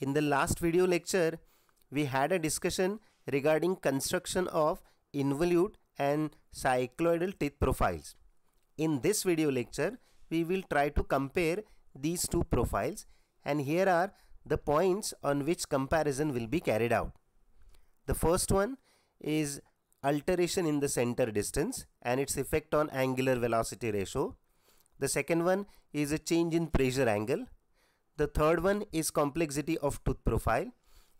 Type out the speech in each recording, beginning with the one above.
In the last video lecture, we had a discussion regarding construction of involute and cycloidal teeth profiles. In this video lecture, we will try to compare these two profiles and here are the points on which comparison will be carried out. The first one is alteration in the center distance and its effect on angular velocity ratio. The second one is a change in pressure angle the third one is complexity of tooth profile.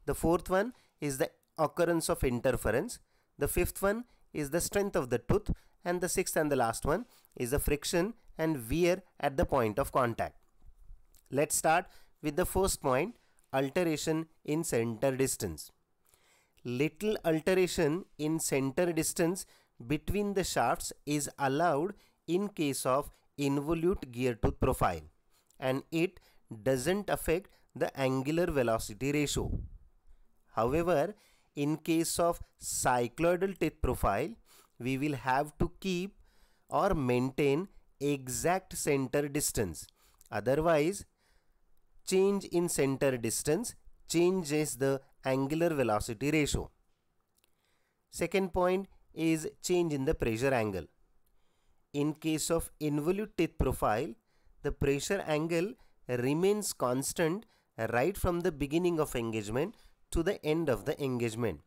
The fourth one is the occurrence of interference. The fifth one is the strength of the tooth and the sixth and the last one is the friction and wear at the point of contact. Let's start with the first point alteration in center distance. Little alteration in center distance between the shafts is allowed in case of involute gear tooth profile and it doesn't affect the angular velocity ratio. However, in case of cycloidal teeth profile, we will have to keep or maintain exact center distance. Otherwise, change in center distance changes the angular velocity ratio. Second point is change in the pressure angle. In case of involute teeth profile, the pressure angle remains constant right from the beginning of engagement to the end of the engagement.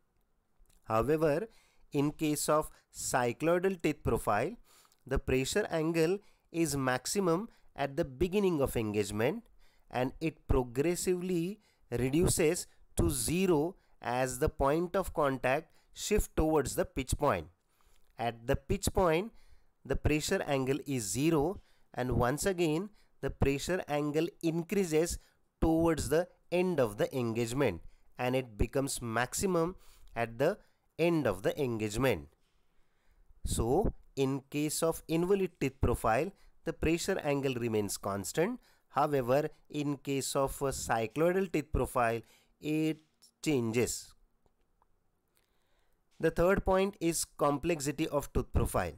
However, in case of cycloidal teeth profile, the pressure angle is maximum at the beginning of engagement and it progressively reduces to zero as the point of contact shift towards the pitch point. At the pitch point, the pressure angle is zero and once again the pressure angle increases towards the end of the engagement and it becomes maximum at the end of the engagement. So, in case of invalid teeth profile, the pressure angle remains constant. However, in case of a cycloidal teeth profile, it changes. The third point is complexity of tooth profile.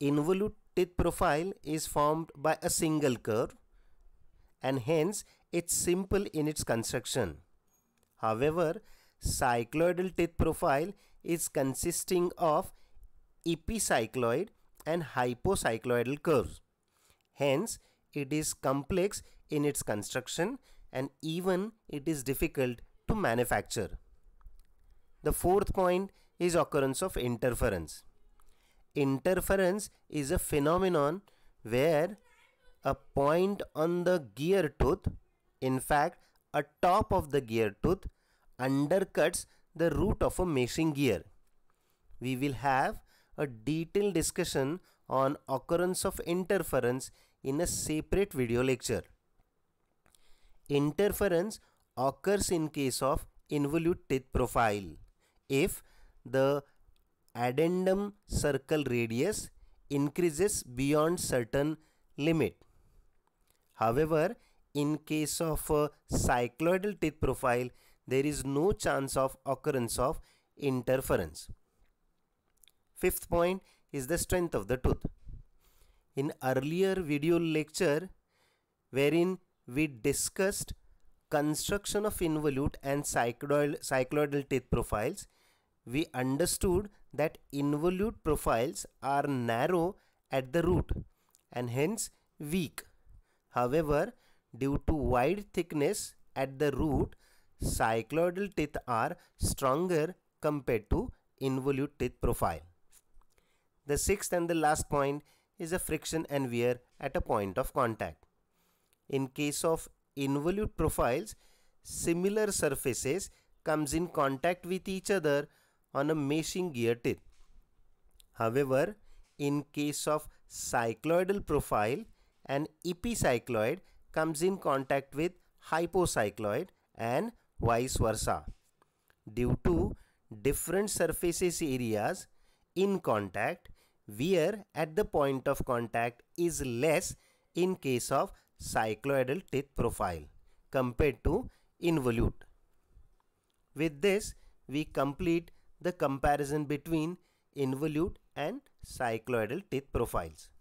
Involute teeth profile is formed by a single curve and hence it's simple in its construction. However, cycloidal teeth profile is consisting of epicycloid and hypocycloidal curves. Hence, it is complex in its construction and even it is difficult to manufacture. The fourth point is occurrence of interference. Interference is a phenomenon where a point on the gear tooth, in fact, a top of the gear tooth, undercuts the root of a mating gear. We will have a detailed discussion on occurrence of interference in a separate video lecture. Interference occurs in case of involute teeth profile. If the addendum circle radius increases beyond certain limit. However, in case of a cycloidal teeth profile, there is no chance of occurrence of interference. Fifth point is the strength of the tooth. In earlier video lecture, wherein we discussed construction of involute and cycloidal, cycloidal teeth profiles, we understood that involute profiles are narrow at the root and hence weak. However, due to wide thickness at the root, cycloidal teeth are stronger compared to involute teeth profile. The sixth and the last point is a friction and wear at a point of contact. In case of involute profiles, similar surfaces comes in contact with each other on a meshing gear tip. However, in case of cycloidal profile, an epicycloid comes in contact with hypocycloid and vice versa. Due to different surfaces areas in contact, wear at the point of contact is less in case of cycloidal teeth profile compared to involute. With this, we complete the comparison between involute and cycloidal teeth profiles.